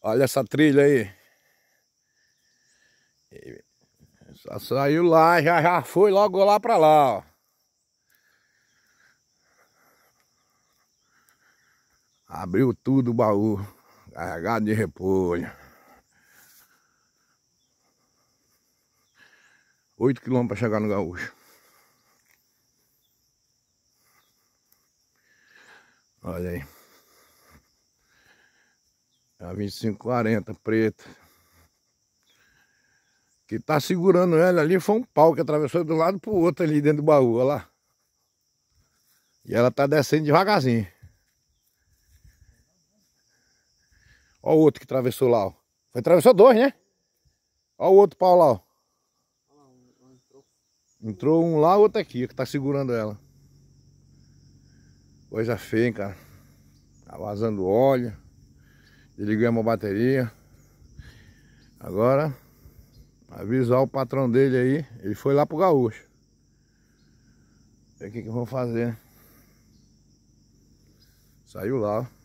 Olha essa trilha aí. Só saiu lá, já, já foi logo lá pra lá, ó. Abriu tudo o baú, carregado de repolho. 8 quilômetros para chegar no gaúcho. Olha aí a 2540 preta. Que tá segurando ela ali foi um pau que atravessou de um lado pro outro ali dentro do baú, olha lá. E ela tá descendo devagarzinho. Olha o outro que atravessou lá, ó. Foi atravessou dois, né? Olha o outro pau lá, ó. Entrou um lá, outro aqui, que tá segurando ela. Coisa feia, hein, cara. Tá vazando óleo. Desliguei uma bateria. Agora, avisar o patrão dele aí. Ele foi lá pro gaúcho. Ver o que, que eu vou fazer. Saiu lá, ó.